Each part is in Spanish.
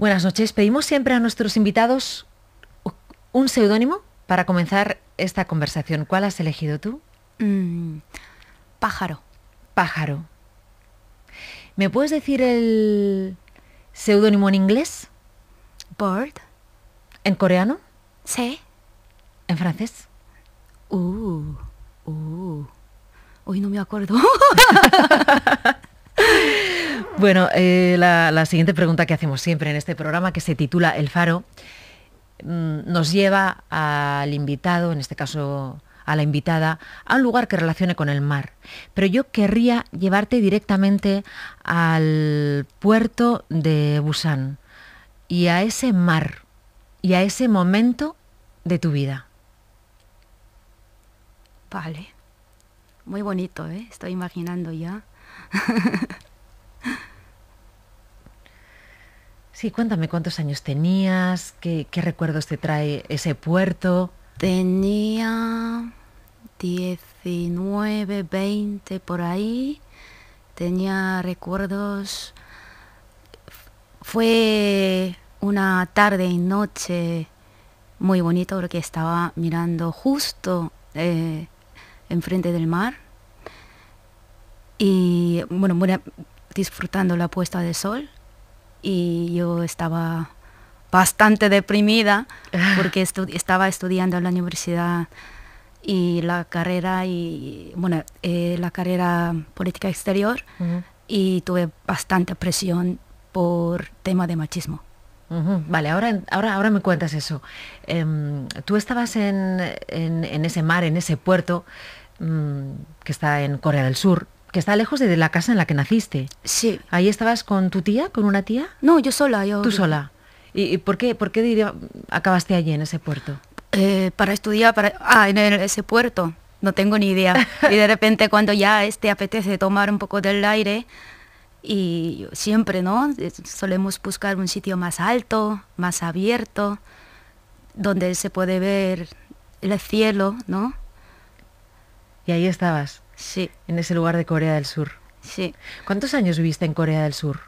Buenas noches. Pedimos siempre a nuestros invitados un seudónimo para comenzar esta conversación. ¿Cuál has elegido tú? Mm, pájaro. Pájaro. ¿Me puedes decir el seudónimo en inglés? Bird. ¿En coreano? Sí. ¿En francés? Uh, uh. Hoy no me acuerdo. Bueno, eh, la, siguiente pregunta que hacemos siempre en este programa, que se titula El Faro, mm, nos lleva al invitado, en este caso a la invitada, a un lugar que relacione con el mar. Pero yo querría llevarte directamente al puerto de Busan y a ese mar y a ese momento de tu vida. Vale. Muy bonito, ¿eh? Estoy imaginando ya. Sí, cuéntame cuántos años tenías, qué, recuerdos te trae ese puerto. Tenía 19, 20 por ahí. Tenía recuerdos. Fue una tarde y noche muy bonita porque estaba mirando justo eh, enfrente del mar y bueno, disfrutando la puesta de sol y yo estaba bastante deprimida porque estaba estudiando en la universidad y la carrera y bueno eh, la carrera política exterior y tuve bastante presión por tema de machismo Vale, ahora, ahora, ahora me cuentas eso. Em, tú estabas en, en, ese mar, en ese puerto mm, que está en Corea del Sur, que está lejos de la casa en la que naciste. Sí. ¿Ahí estabas con tu tía, con una tía? No, yo sola. Yo... ¿Tú sola? ¿Y, por qué, por qué diría, acabaste allí en ese puerto? Eh, para estudiar, para... Ah, en ese puerto. No tengo ni idea. y de repente cuando ya este apetece tomar un poco del aire, y siempre, ¿no? Eh, solemos buscar un sitio más alto, más abierto, donde se puede ver el cielo, ¿no? Y ahí estabas. Sí. En ese lugar de Corea del Sur. Sí. ¿Cuántos años viviste en Corea del Sur?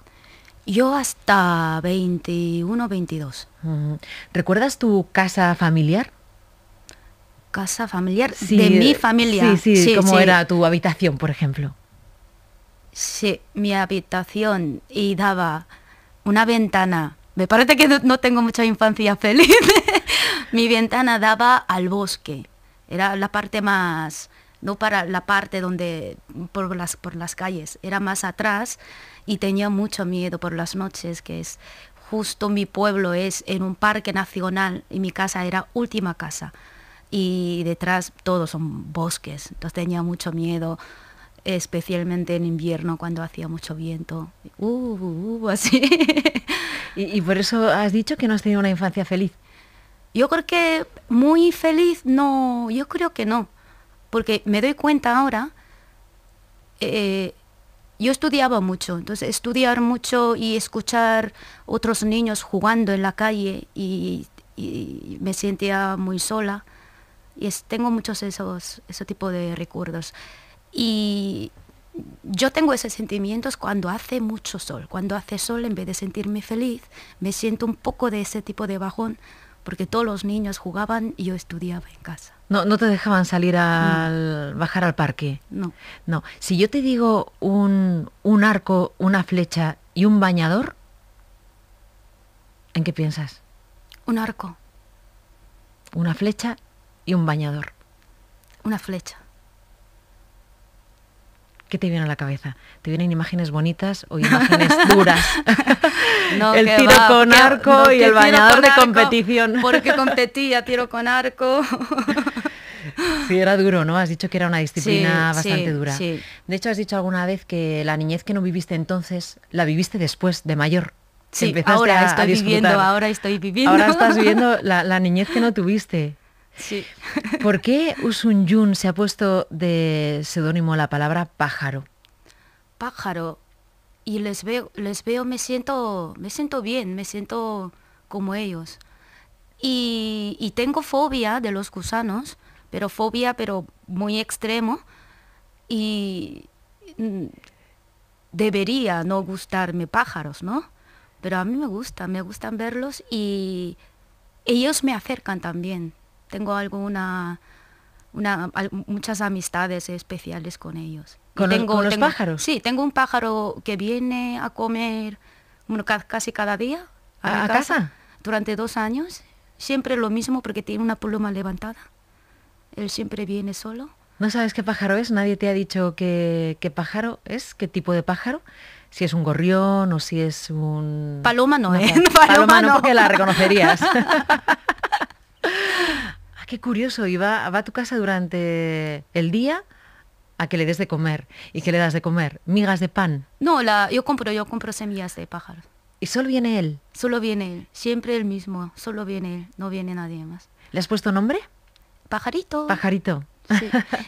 Yo hasta 21, 22. ¿Recuerdas tu casa familiar? Casa familiar de mi familia. Sí, sí, sí ¿Cómo era tu habitación, por ejemplo? Sí, mi habitación y daba una ventana. Me parece que no tengo mucha infancia feliz. mi ventana daba al bosque. Era la parte más no para la parte donde, por las, por las calles, era más atrás y tenía mucho miedo por las noches, que es justo mi pueblo es en un parque nacional y mi casa era última casa y detrás todos son bosques, entonces tenía mucho miedo especialmente en invierno cuando hacía mucho viento, uh, uh, uh, así. y por eso has dicho que no has tenido una infancia feliz. Yo creo que muy feliz, no, yo creo que no porque me doy cuenta ahora, eh, yo estudiaba mucho, entonces estudiar mucho y escuchar otros niños jugando en la calle y, me sentía muy sola. Y tengo muchos esos, ese tipo de recuerdos. Y yo tengo esos sentimientos cuando hace mucho sol. Cuando hace sol, en vez de sentirme feliz, me siento un poco de ese tipo de bajón, porque todos los niños jugaban y yo estudiaba en casa. No, te dejaban salir al. bajar al parque. No. No. Si yo te digo un, arco, una flecha y un bañador, ¿en qué piensas? Un arco. Una flecha y un bañador. Una flecha. ¿Qué te viene a la cabeza? ¿Te vienen imágenes bonitas o imágenes duras? el tiro con arco y el bañador de competición. Porque competía, tiro con arco. Sí, era duro, ¿no? Has dicho que era una disciplina bastante dura. Sí. De hecho, has dicho alguna vez que la niñez que no viviste entonces, la viviste después, de mayor. Sí, ahora estoy viviendo, ahora estoy viviendo. Ahora estás viviendo la, niñez que no tuviste. Sí. ¿Por qué Usunyun Yun se ha puesto de seudónimo la palabra pájaro? Pájaro. Y les veo, les veo, me siento, me siento bien, me siento como ellos. y tengo fobia de los gusanos pero fobia, pero muy extremo. Y mm, debería no gustarme pájaros, ¿no? Pero a mí me gusta, me gustan verlos y ellos me acercan también. Tengo alguna, una, muchas amistades especiales con ellos. ¿Con, tengo, los, pájaros? Sí, tengo un pájaro que viene a comer casi cada día. ¿A, casa? Durante dos años. Siempre lo mismo porque tiene una pluma levantada. Él siempre viene solo. ¿No sabes qué pájaro es? ¿Nadie te ha dicho qué, pájaro es? ¿Qué tipo de pájaro? Si es un gorrión o si es un... Paloma no, es ¿eh? Paloma, no, porque la reconocerías. Ah, qué curioso. Y va, a tu casa durante el día a que le des de comer. ¿Y qué le das de comer? ¿Migas de pan? No, la, yo compro, yo compro semillas de pájaros. ¿Y solo viene él? Solo viene él, siempre el mismo, solo viene él, no viene nadie más. ¿Le has puesto nombre? Pajarito. Pajarito.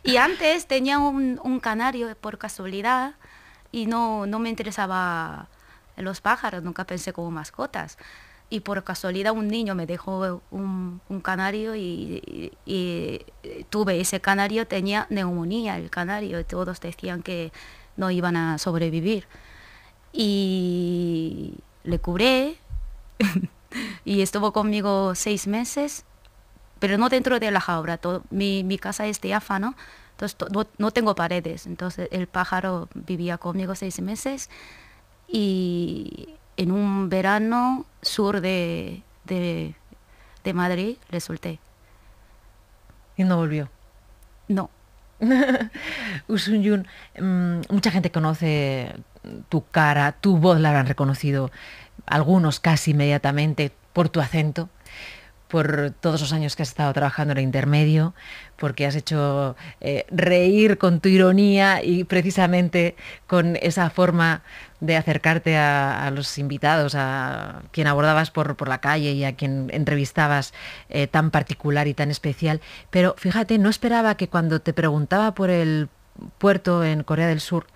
Y antes tenía un, canario por casualidad y no, no me interesaba los pájaros, nunca pensé como mascotas. Y por casualidad un niño me dejó un, canario y, tuve ese canario, tenía neumonía el canario, y todos decían que no iban a sobrevivir. Y le curé y estuvo conmigo seis meses pero no dentro de la jaula. mi, casa es de ¿no? Entonces no, tengo paredes. Entonces el pájaro vivía conmigo seis meses y en un verano sur de, de Madrid le ¿Y no volvió? No. Usunyun, mm, mucha gente conoce tu cara, tu voz la habrán reconocido, algunos casi inmediatamente por tu acento, por todos los años que has estado trabajando en el intermedio, porque has hecho eh, reír con tu ironía y precisamente con esa forma de acercarte a, los invitados, a quien abordabas por, la calle y a quien entrevistabas eh, tan particular y tan especial. Pero fíjate, no esperaba que cuando te preguntaba por el puerto en Corea del Sur,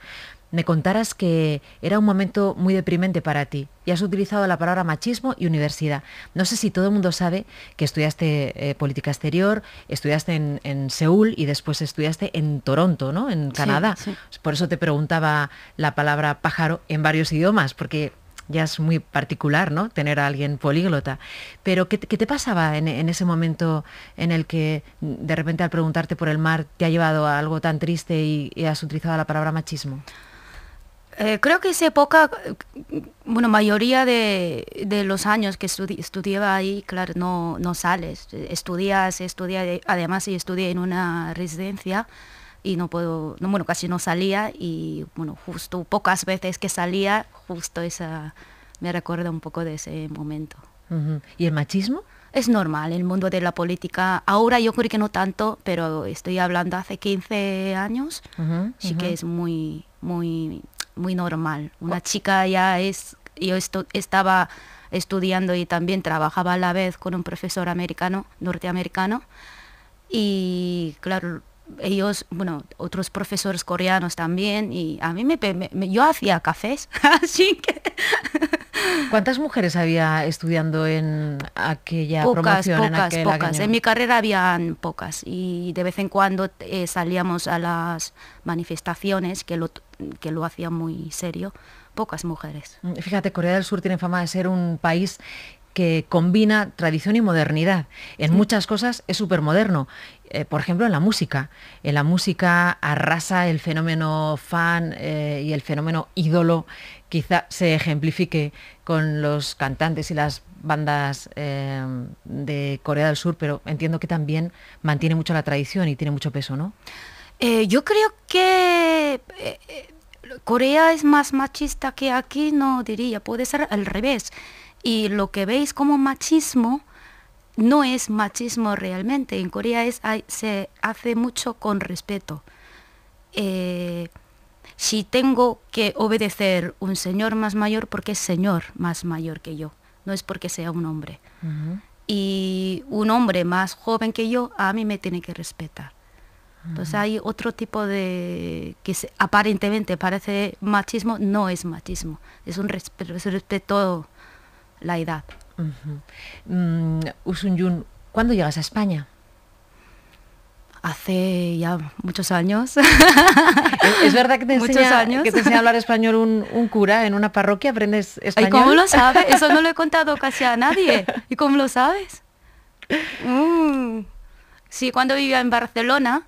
me contaras que era un momento muy deprimente para ti y has utilizado la palabra machismo y universidad. No sé si todo el mundo sabe que estudiaste eh, política exterior, estudiaste en, Seúl y después estudiaste en Toronto, ¿no? En Canadá. Por eso te preguntaba la palabra pájaro en varios idiomas, porque ya es muy particular, ¿no? Tener a alguien políglota. Pero ¿qué, te pasaba en, ese momento en el que de repente al preguntarte por el mar te ha llevado a algo tan triste y has utilizado la palabra machismo? Eh, creo que esa época, bueno, mayoría de, los años que estudiaba ahí, claro, no, no sales. Estudias, estudias, además estudié en una residencia y no puedo, bueno, casi no salía y bueno, justo pocas veces que salía, justo esa, me recuerda un poco de ese momento. ¿Y el machismo? Es normal, el mundo de la política, ahora yo creo que no tanto, pero estoy hablando hace 15 años, sí que es muy, muy muy normal. Una chica ya es, yo estaba estudiando y también trabajaba a la vez con un profesor americano, norteamericano, y claro, ellos, bueno, otros profesores coreanos también, y a mí me, me yo hacía cafés, así que ¿Cuántas mujeres había estudiando en aquella promoción? Pocas, en pocas. En mi carrera habían pocas y de vez en cuando eh, salíamos a las manifestaciones que lo, que lo hacían muy serio. Pocas mujeres. Mm, fíjate, Corea del Sur tiene fama de ser un país que combina tradición y modernidad. En muchas cosas es súper moderno eh, por ejemplo, en la música. En la música arrasa el fenómeno fan eh, y el fenómeno ídolo quizá se ejemplifique con los cantantes y las bandas eh, de Corea del Sur, pero entiendo que también mantiene mucho la tradición y tiene mucho peso, ¿no? yo creo que... Corea es más machista que aquí, no diría, puede ser al revés. Y lo que veis como machismo no es machismo realmente. En Corea se hace mucho con respeto. Eh, si tengo que obedecer un señor más mayor, porque es señor más mayor que yo, no es porque sea un hombre. Y un hombre más joven que yo, a mí me tiene que respetar. Entonces hay otro tipo de, que aparentemente parece machismo, no es machismo, es un respeto, a la edad. Mm, Usunyun, ¿cuándo llegas a España? Hace ya muchos años. ¿Es verdad que te, enseña, Que te enseñó a hablar español un, cura en una parroquia? ¿Aprendes español? ¿Y cómo lo sabes? Eso no lo he contado casi a nadie. ¿Y cómo lo sabes? Mm. Sí, cuando vivía en Barcelona,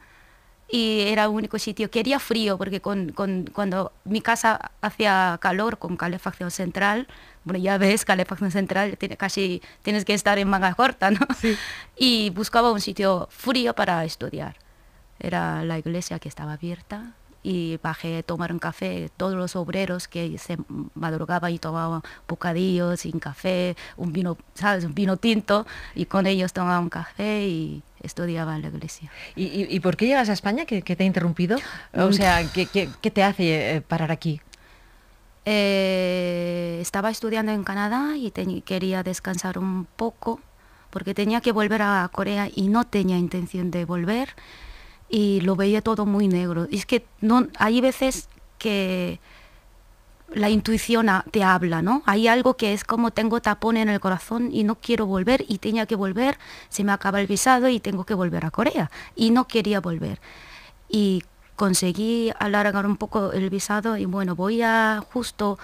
y era el único sitio. Quería frío porque con, cuando mi casa hacía calor con calefacción central, bueno, ya ves, calefacción central, tiene, casi tienes que estar en manga corta, ¿no? Sí. Y buscaba un sitio frío para estudiar. Era la iglesia que estaba abierta y bajé a tomar un café. Todos los obreros que se madrugaban y tomaban bocadillos sin café, un vino, ¿sabes? Un vino tinto y con ellos tomaban café y estudiaba en la iglesia. ¿Y, por qué llegas a España? ¿Qué, te ha interrumpido? Mm. O sea, qué te hace eh, parar aquí? Eh, estaba estudiando en Canadá y quería descansar un poco porque tenía que volver a Corea y no tenía intención de volver y lo veía todo muy negro. Y es que no, hay veces que la intuición te habla, ¿no? Hay algo que es como tengo tapón en el corazón y no quiero volver y tenía que volver, se me acaba el visado y tengo que volver a Corea y no quería volver. Y conseguí alargar un poco el visado y bueno, voy a justo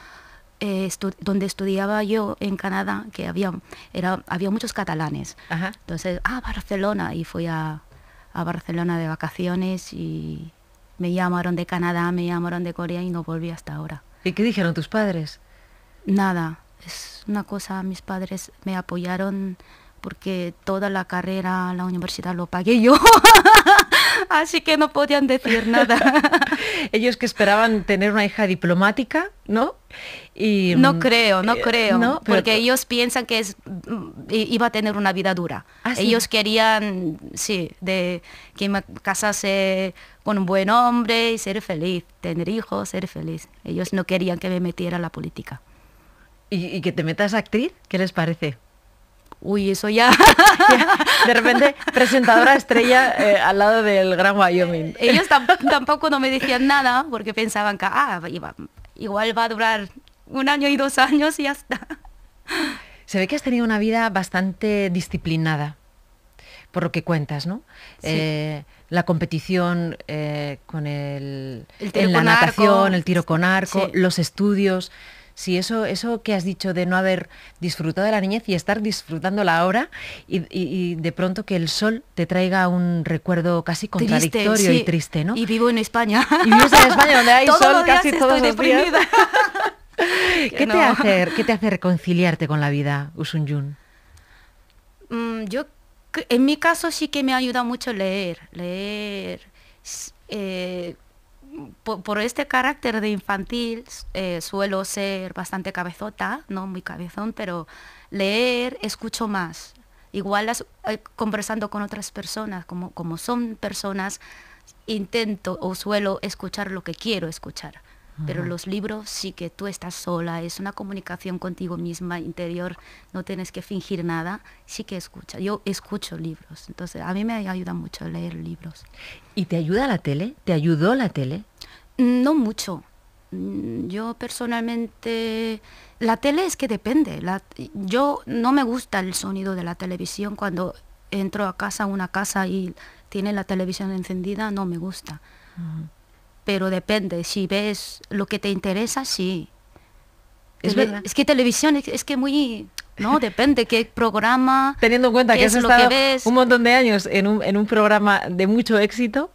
eh, donde estudiaba yo en Canadá, que había, era, había muchos catalanes. Entonces, a ah, Barcelona, y fui a, a Barcelona de vacaciones y me llamaron de Canadá, me llamaron de Corea y no volví hasta ahora. ¿Y qué dijeron tus padres? Nada, es una cosa, mis padres me apoyaron porque toda la carrera, la universidad lo pagué yo. así que no podían decir nada. Ellos que esperaban tener una hija diplomática, ¿no? Y, no mm, creo, no eh, creo, ¿no? porque ellos piensan que es, mm, iba a tener una vida dura. Ah, ellos querían, sí, de que me casase con un buen hombre y ser feliz, tener hijos, ser feliz. Ellos no querían que me metiera la política. ¿Y, que te metas a actriz? ¿Qué les parece? Uy, eso ya. de repente, presentadora estrella eh, al lado del Gran Wyoming. Ellos tampoco no me decían nada porque pensaban que, ah, igual va a durar un año y dos años y ya está. Se ve que has tenido una vida bastante disciplinada, por lo que cuentas, ¿no? Eh, la competición eh, con el, el la natación, el tiro con arco, los estudios si eso, eso que has dicho de no haber disfrutado de la niñez y estar disfrutándola ahora y, y, de pronto que el sol te traiga un recuerdo casi contradictorio y triste, ¿no? Y vivo en España. Y vives en España donde hay sol casi todos los días. ¿Qué, te hace, ¿Qué te hace reconciliarte con la vida, Usunyun? Mm, yo, en mi caso sí que me ayuda mucho leer, leer. Eh, por, este carácter de infantil eh, suelo ser bastante cabezota, no muy cabezón, pero leer escucho más. Igual eh, conversando con otras personas, como son personas, intento o suelo escuchar lo que quiero escuchar pero los libros sí que tú estás sola, es una comunicación contigo misma interior, no tienes que fingir nada, sí que escucha. Yo escucho libros, entonces a mí me ayuda mucho leer libros. ¿Y te ayuda la tele? ¿Te ayudó la tele? No mucho. Mm, yo personalmente, la tele es que depende. yo no me gusta el sonido de la televisión cuando entro a casa, una casa y tiene la televisión encendida, no me gusta pero depende. Si ves lo que te interesa, sí. Es, es que televisión es, que muy no, depende qué programa. Teniendo en cuenta que has estado un montón de años en un, programa de mucho éxito,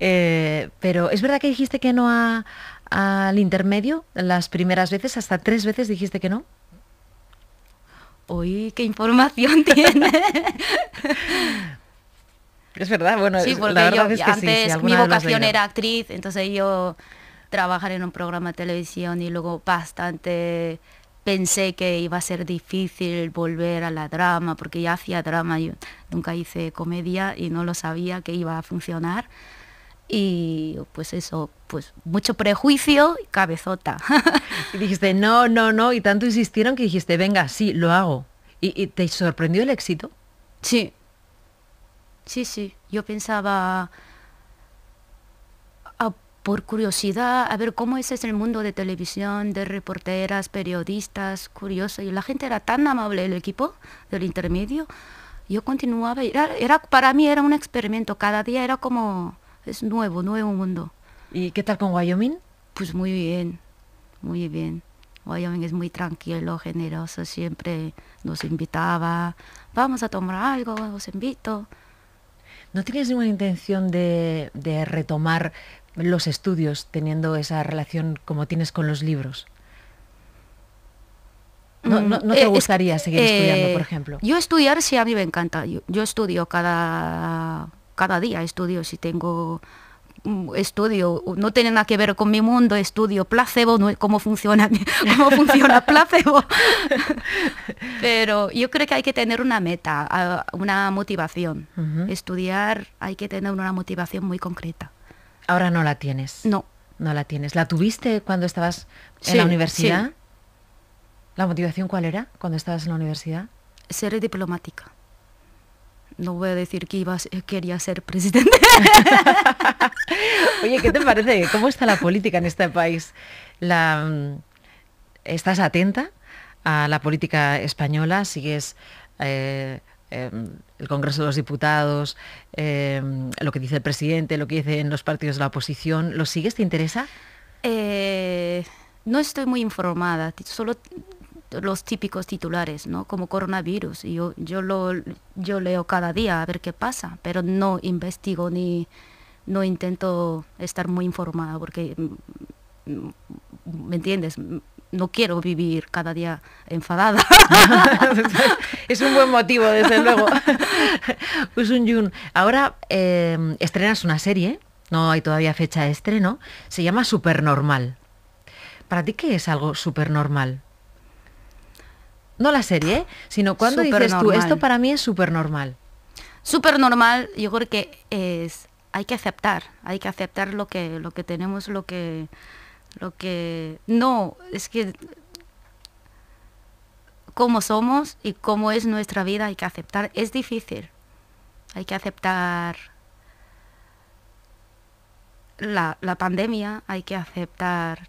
eh, pero es verdad que dijiste que no al intermedio las primeras veces, hasta tres veces dijiste que no. Uy, qué información tiene. Es verdad, bueno, la verdad es que antes sí, mi vocación era actriz, entonces yo trabajar en un programa de televisión y luego bastante pensé que iba a ser difícil volver a la drama, porque ya hacía drama, yo nunca hice comedia y no lo sabía que iba a funcionar. Y pues eso, pues mucho prejuicio y cabezota. y dijiste, no, no, no, y tanto insistieron que dijiste, venga, sí, lo hago. y te sorprendió el éxito? Sí, Sí, sí, yo pensaba ah, por curiosidad a ver cómo es el mundo de televisión, de reporteras, periodistas, curioso. Y la gente era tan amable, el equipo del intermedio. Yo continuaba, era, para mí era un experimento, cada día era como, es nuevo, nuevo mundo. ¿Y qué tal con Wyoming? Pues muy bien, muy bien. Wyoming es muy tranquilo, generoso, siempre nos invitaba, vamos a tomar algo, os invito. ¿No tienes ninguna intención de, de retomar los estudios teniendo esa relación como tienes con los libros? No, te mm, eh, gustaría seguir estudiando, eh, por ejemplo. Yo estudiar sí a mí me encanta. Yo, yo, estudio cada, cada día, estudio si tengo estudio, no tiene nada que ver con mi mundo, estudio placebo, no, cómo funciona, cómo funciona placebo. Pero yo creo que hay que tener una meta, una motivación. Estudiar hay que tener una motivación muy concreta. Ahora no la tienes. No. No la tienes. ¿La tuviste cuando estabas en la universidad? ¿La motivación cuál era cuando estabas en la universidad? Ser diplomática no voy a decir que ibas quería ser presidente. Oye, ¿qué te parece? ¿Cómo está la política en este país? Mm, ¿Estás atenta a la política española? ¿Sigues eh, em, el Congreso de los Diputados, em, lo que dice el presidente, lo que dicen los partidos de la oposición? ¿Lo sigues? ¿Te interesa? Eh, no estoy muy informada, solo los típicos titulares, ¿no? Como coronavirus. yo, yo, lo, yo leo cada día a ver qué pasa, pero no investigo ni no intento estar muy informada porque, mm, ¿me entiendes? no quiero vivir cada día enfadada. es un buen motivo, desde luego. Usun pues ahora em, estrenas una serie, no hay todavía fecha de estreno, se llama Supernormal. ¿Para ti qué es algo supernormal? no la serie, ¿eh? sino cuando dices tú, esto para mí es súper normal. Súper normal, yo creo que es, hay que aceptar, hay que aceptar lo que, lo que tenemos, lo que, lo que... No, es que cómo somos y cómo es nuestra vida hay que aceptar. Es difícil, hay que aceptar la, la pandemia, hay que aceptar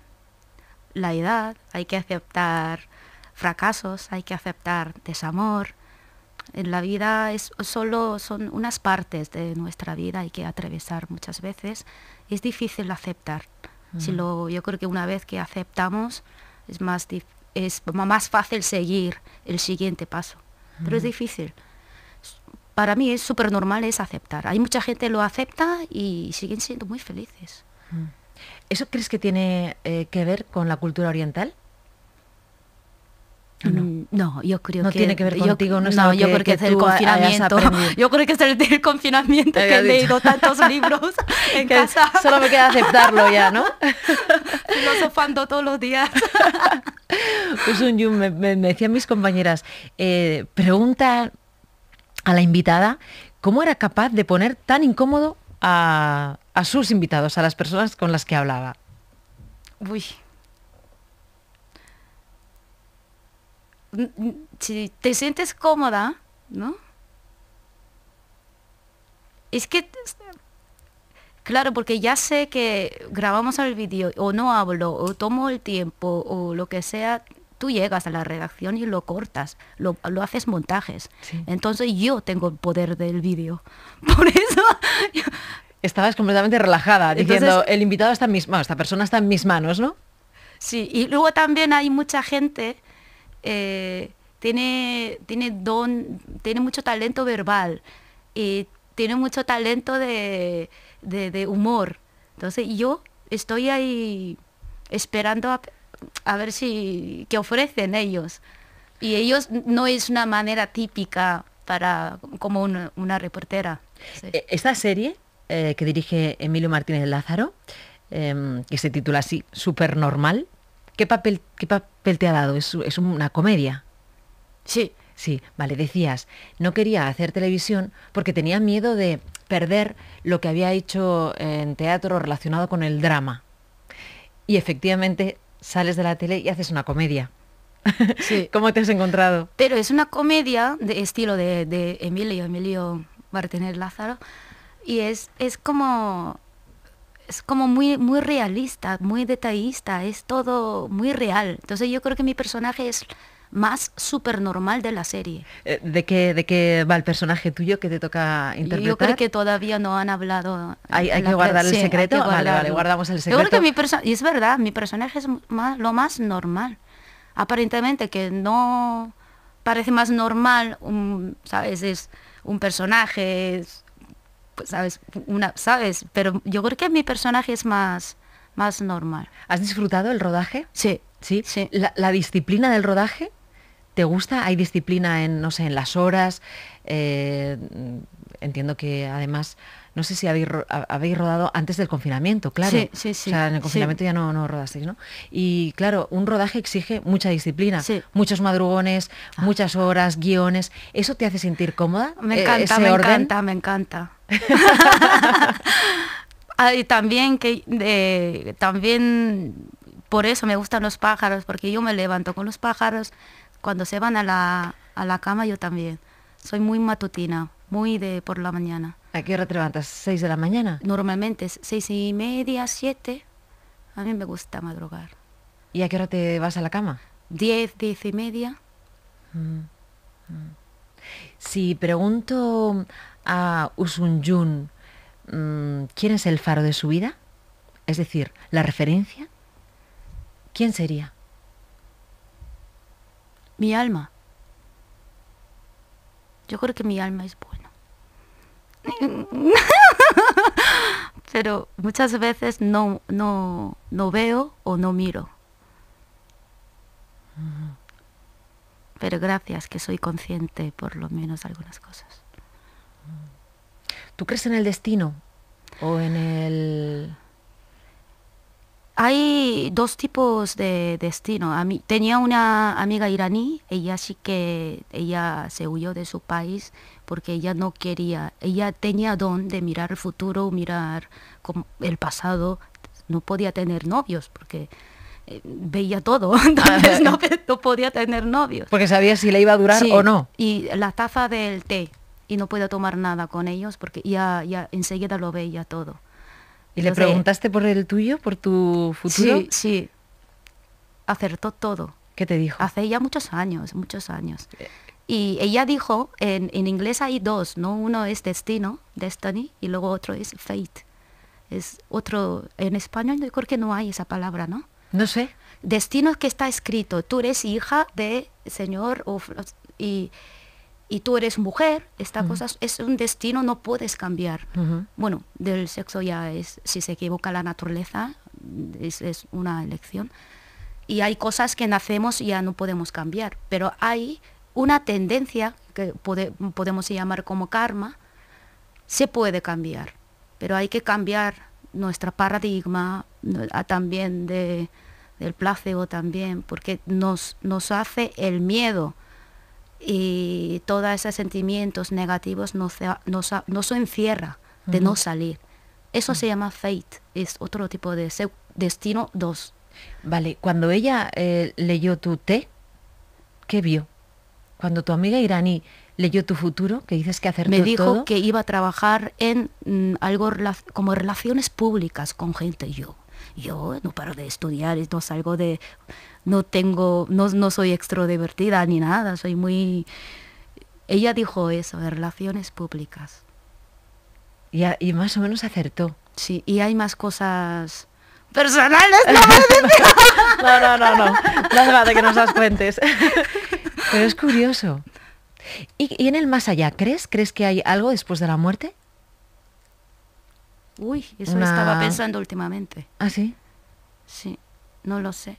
la edad, hay que aceptar fracasos, hay que aceptar desamor. En la vida es solo son unas partes de nuestra vida, hay que atravesar muchas veces. Es difícil aceptar. si yo creo que una vez que aceptamos es más, es más fácil seguir el siguiente paso, pero es difícil. Para mí es súper normal es aceptar. Hay mucha gente lo acepta y siguen siendo muy felices. ¿Eso crees que tiene eh, que ver con la cultura oriental? Mm, no? yo creo que... No tiene que ver contigo, no es No, yo, creo que es el confinamiento, yo creo que es el, confinamiento que he leído tantos libros en casa. Solo me queda aceptarlo ya, ¿no? Filosofando todos los días. pues un, me, decían mis compañeras, eh, pregunta a la invitada cómo era capaz de poner tan incómodo a, a sus invitados, a las personas con las que hablaba. Uy, si te sientes cómoda, ¿no? Es que, claro, porque ya sé que grabamos el vídeo o no hablo o tomo el tiempo o lo que sea, tú llegas a la redacción y lo cortas, lo, haces montajes. Entonces yo tengo el poder del vídeo. Por eso... Estabas completamente relajada, diciendo, el invitado está en mis manos, esta persona está en mis manos, ¿no? Sí, y luego también hay mucha gente eh, tiene, tiene don, tiene mucho talento verbal y tiene mucho talento de, humor. Entonces yo estoy ahí esperando a, ver si qué ofrecen ellos. Y ellos no es una manera típica para como una, reportera. E, esta serie eh, que dirige Emilio Martínez Lázaro, em, que se titula así, Supernormal, ¿Qué papel, qué papel te ha dado? ¿Es, es una comedia? Sí. Sí, vale, decías, no quería hacer televisión porque tenía miedo de perder lo que había hecho en teatro relacionado con el drama. Y efectivamente sales de la tele y haces una comedia. Sí. ¿Cómo te has encontrado? Pero es una comedia de estilo de, Emilio, Emilio Bartener Lázaro, y es, es como es como muy, muy realista, muy detallista, es todo muy real. Entonces yo creo que mi personaje es más normal de la serie. Eh, ¿De qué, ¿De qué va el personaje tuyo que te toca interpretar? Yo creo que todavía no han hablado. Hay, que guardar el secreto. vale, vale, guardamos el secreto. Yo creo que mi personaje, es verdad, mi personaje es lo más normal. Aparentemente que no parece más normal, un, ¿sabes? Es un personaje, es pues, ¿sabes? Una, ¿sabes? Pero yo creo que mi personaje es más, más normal. ¿Has disfrutado el rodaje? Sí. ¿Sí? sí. La, disciplina del rodaje? ¿Te gusta? ¿Hay disciplina en, no sé, en las horas? Eh, entiendo que además no sé si habéis, rodado antes del confinamiento, claro. Sí, sí, sí. O sea, en el confinamiento ya no, rodasteis, ¿no? Y claro, un rodaje exige mucha disciplina, muchos madrugones, ah. muchas horas, guiones. ¿Eso te hace sentir cómoda? Me eh, encanta, me encanta, me encanta. Ah, y también que también por eso me gustan los pájaros, porque yo me levanto con los pájaros. Cuando se van a la, a la cama, yo también. Soy muy matutina, muy de por la mañana. ¿A qué hora te levantas? ¿Seis de la mañana? Normalmente seis y media, siete. A mí me gusta madrugar. ¿Y a qué hora te vas a la cama? Diez, diez y media. Mm, mm. Si pregunto a Usunyun mm, quién es el faro de su vida, es decir, la referencia, ¿quién sería? Mi alma. Yo creo que mi alma es buena. Pero muchas veces no, no, no veo o no miro. Pero gracias que soy consciente por lo menos de algunas cosas. ¿Tú crees en el destino? ¿O en el... Hay dos tipos de destino. tenía una amiga iraní, ella sí que ella se huyó de su país porque ella no quería, ella tenía don de mirar el futuro, mirar el pasado, no podía tener novios porque eh, veía todo, entonces no, podía tener novios. Porque sabía si le iba a durar o no. Y la taza del té, y no podía tomar nada con ellos porque ya enseguida lo veía todo. ¿Y le preguntaste por el tuyo, por tu futuro? Sí, sí. Acertó todo. ¿Qué te dijo? Hace ya muchos años, muchos años. Eh. Y ella dijo, en, inglés hay dos, ¿no? Uno es destino, destiny, y luego otro es fate. Es otro, en español yo creo que no hay esa palabra, ¿no? No sé. Destino es que está escrito, tú eres hija de Señor, y, y tú eres mujer, esta cosa es un destino, no puedes cambiar. Bueno, del sexo ya es, si se equivoca la naturaleza, es, una elección. Y hay cosas que nacemos y ya no podemos cambiar, pero hay una tendencia que podemos llamar como karma, se puede cambiar, pero hay que cambiar nuestra paradigma también de, del placebo también, porque nos, nos hace el miedo y todos esos sentimientos negativos no se nos encierra de no salir. Eso se llama fate, es otro tipo de destino 2. Vale, cuando ella eh, leyó tu té, ¿qué vio? Cuando tu amiga iraní leyó tu futuro, que dices que hacer Me dijo que iba a trabajar en mm, algo como relaciones públicas con gente yo. Yo no paro de estudiar, no salgo de, no tengo, no, no soy extrovertida ni nada, soy muy... Ella dijo eso, de relaciones públicas. Y, y más o menos acertó. Sí, y hay más cosas personales. No, no, no, no, no vale que nos las cuentes. Pero es curioso. ¿Y, ¿Y, en el más allá, crees? ¿Crees que hay algo después de la muerte? Uy, eso estaba pensando últimamente. ¿Ah, sí? Sí, no lo sé.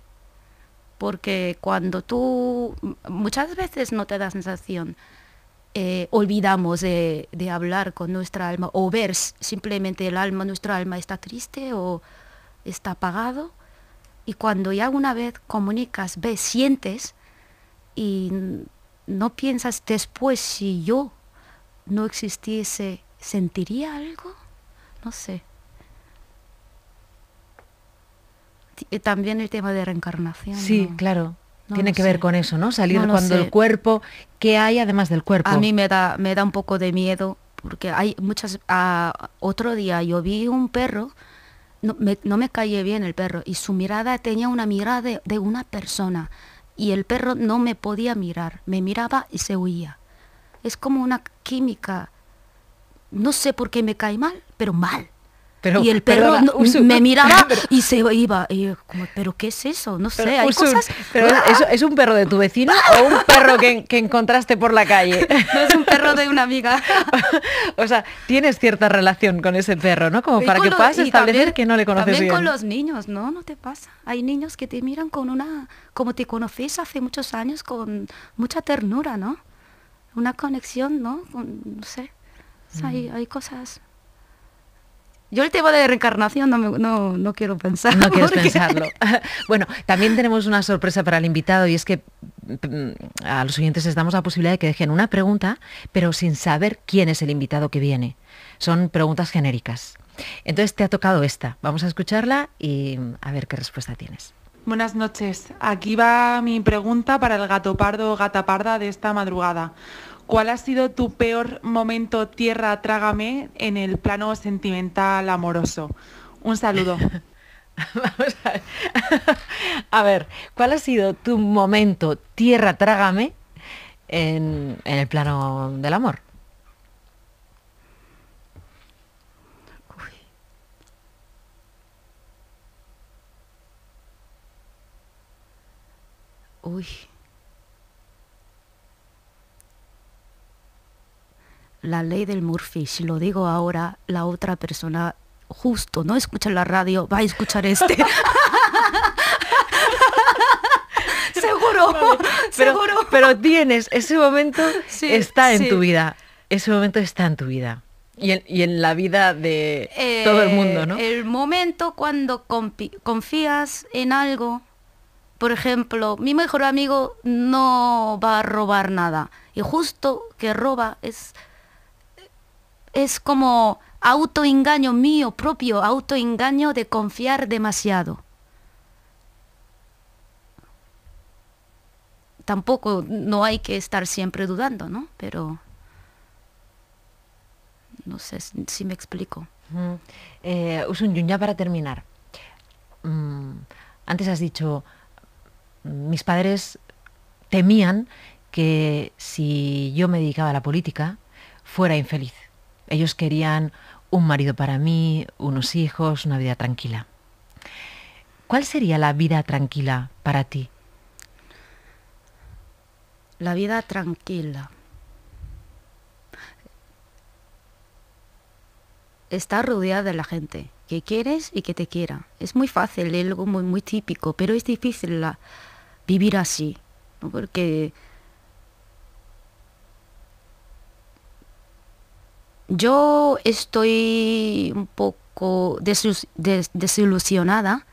Porque cuando tú, muchas veces no te da sensación, eh, olvidamos de, de, hablar con nuestra alma o ver simplemente el alma, nuestra alma está triste o está apagado. Y cuando ya una vez comunicas, ves, sientes y no piensas después si yo no existiese, ¿sentiría algo? no sé. Y eh, también el tema de reencarnación. Sí, claro. Tiene que ver con eso, ¿no? Salir cuando el cuerpo, ¿qué hay además del cuerpo? A mí me da, me da un poco de miedo, porque hay muchas... A, otro día yo vi un perro, no me, no me bien el perro, y su mirada tenía una mirada de, una persona, y el perro no me podía mirar, me miraba y se huía. Es como una química no sé por qué me cae mal, pero mal. Pero, y el perro me miraba y se iba. ¿pero qué es eso? No sé, hay cosas... ¡Ah! ¿es, un perro de tu vecino o un perro que, encontraste por la calle? No, es un perro de una amiga. o sea, tienes cierta relación con ese perro, ¿no? Como para que pase puedas establecer que no le conoces también con los niños, ¿no? No te pasa. Hay niños que te miran con una... Como te conoces hace muchos años, con mucha ternura, ¿no? Una conexión, ¿no? Con, no sé hay, cosas yo el tema de reencarnación no, quiero pensar. No quieres pensarlo. bueno, también tenemos una sorpresa para el invitado y es que mm, a los oyentes les damos la posibilidad de que dejen una pregunta, pero sin saber quién es el invitado que viene. Son preguntas genéricas. Entonces te ha tocado esta. Vamos a escucharla y mm, a ver qué respuesta tienes. Buenas noches. Aquí va mi pregunta para el gato pardo o gata parda de esta madrugada. ¿Cuál ha sido tu peor momento tierra trágame en el plano sentimental amoroso? Un saludo. a ver. ¿cuál ha sido tu momento tierra trágame en, en el plano del amor? Uy. Uy. la ley del Murphy, si lo digo ahora, la otra persona justo no escucha la radio, va a escuchar este. seguro, pero, seguro. Pero tienes, ese momento está en tu vida. Ese momento está en tu vida. Y en, la vida de todo el mundo, ¿no? Eh, el momento cuando confías en algo, por ejemplo, mi mejor amigo no va a robar nada. Y justo que roba es es como autoengaño mío propio, autoengaño de confiar demasiado. Tampoco no hay que estar siempre dudando, ¿no? Pero no sé si me explico. Eh, Usunyun, ya para terminar. Mm, antes has dicho, mis padres temían que si yo me dedicaba a la política fuera infeliz ellos querían un marido para mí, unos hijos, una vida tranquila. ¿Cuál sería la vida tranquila para ti? La vida tranquila. Estar rodeada de la gente que quieres y que te quiera. Es muy fácil, es algo muy, típico, pero es difícil vivir así, porque yo estoy un poco desilusionada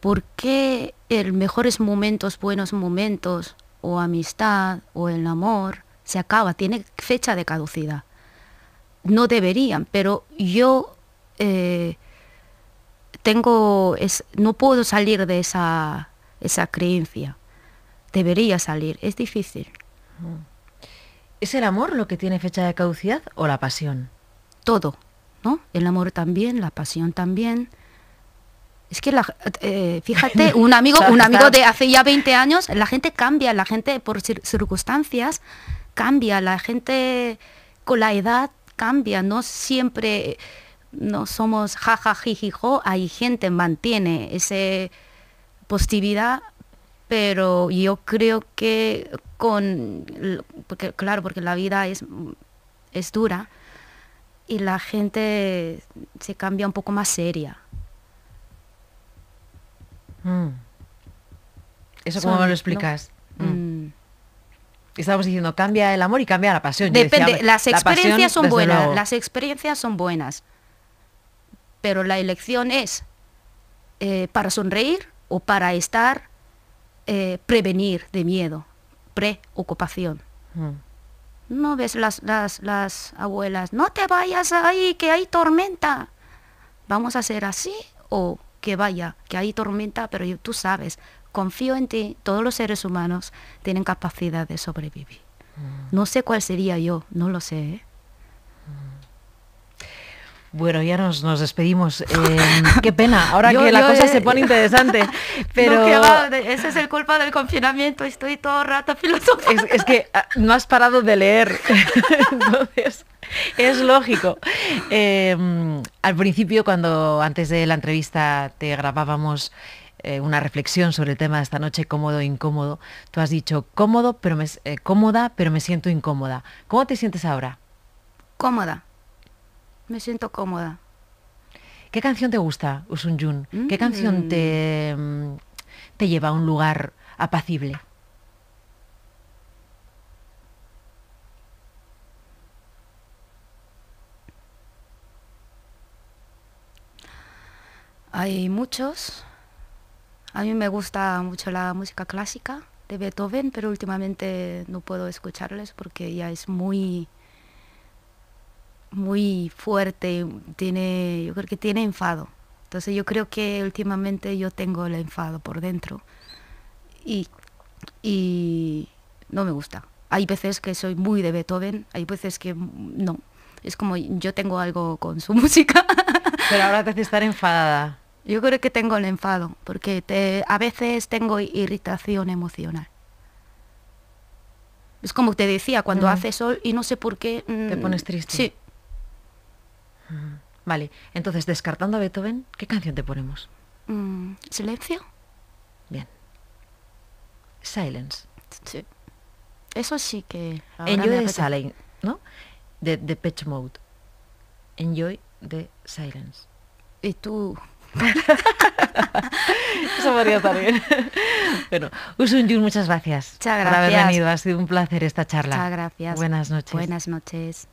porque el mejores momentos, buenos momentos, o amistad, o el amor, se acaba, tiene fecha de caducidad. No deberían, pero yo eh, tengo, es, no puedo salir de esa, esa creencia. Debería salir, es difícil. Mm. ¿Es el amor lo que tiene fecha de caducidad o la pasión? Todo, ¿no? El amor también, la pasión también. Es que, la, eh, fíjate, un amigo, un amigo de hace ya 20 años, la gente cambia, la gente por circunstancias cambia, la gente con la edad cambia, no siempre no somos jajajijijo, hay gente mantiene esa positividad pero yo creo que con, porque, claro, porque la vida es, dura y la gente se cambia un poco más seria. Mm. ¿Eso cómo me lo explicas? Estamos mm. mm. Estábamos diciendo, cambia el amor y cambia la pasión. Depende, las experiencias son buenas, las experiencias son buenas, pero la elección es eh, para sonreír o para estar eh, prevenir de miedo, preocupación. Mm. No ves las, las, abuelas, no te vayas ahí, que hay tormenta. Vamos a hacer así o que vaya, que hay tormenta, pero tú sabes, confío en ti, todos los seres humanos tienen capacidad de sobrevivir. Mm. No sé cuál sería yo, no lo sé. ¿eh? Bueno, ya nos, nos despedimos. Eh, qué pena, ahora que la cosa eh, se pone interesante. Pero ese es el culpa del confinamiento, estoy todo rato filosofando. Es, que ah, no has parado de leer. Entonces es lógico. Em, al principio, cuando antes de la entrevista te grabábamos eh, una reflexión sobre el tema de esta noche, cómodo e incómodo, tú has dicho cómodo, pero me, cómoda, pero me siento incómoda. ¿Cómo te sientes ahora? Cómoda me siento cómoda. ¿Qué canción te gusta, Usun ¿Qué mm. canción te, te lleva a un lugar apacible? Hay muchos. A mí me gusta mucho la música clásica de Beethoven, pero últimamente no puedo escucharles porque ya es muy muy fuerte, tiene, yo creo que tiene enfado. Entonces yo creo que últimamente yo tengo el enfado por dentro y, y no me gusta. Hay veces que soy muy de Beethoven, hay veces que no. Es como yo tengo algo con su música. Pero ahora te hace estar enfadada. Yo creo que tengo el enfado, porque te, a veces tengo irritación emocional. Es como te decía, cuando mm. hace sol y no sé por qué... te mm, pones triste. Sí, Vale, entonces descartando a Beethoven, ¿qué canción te ponemos? Mm, Silencio. Bien. Silence. Sí. Eso sí que... Enjoy the Silence, ¿no? De, de Pitch Mode. Enjoy the Silence. Y tú... Eso podría estar bien. bueno, Usun Yun, muchas gracias. Muchas gracias. Por haber venido. Ha sido un placer esta charla. Muchas gracias. Buenas noches. Buenas noches.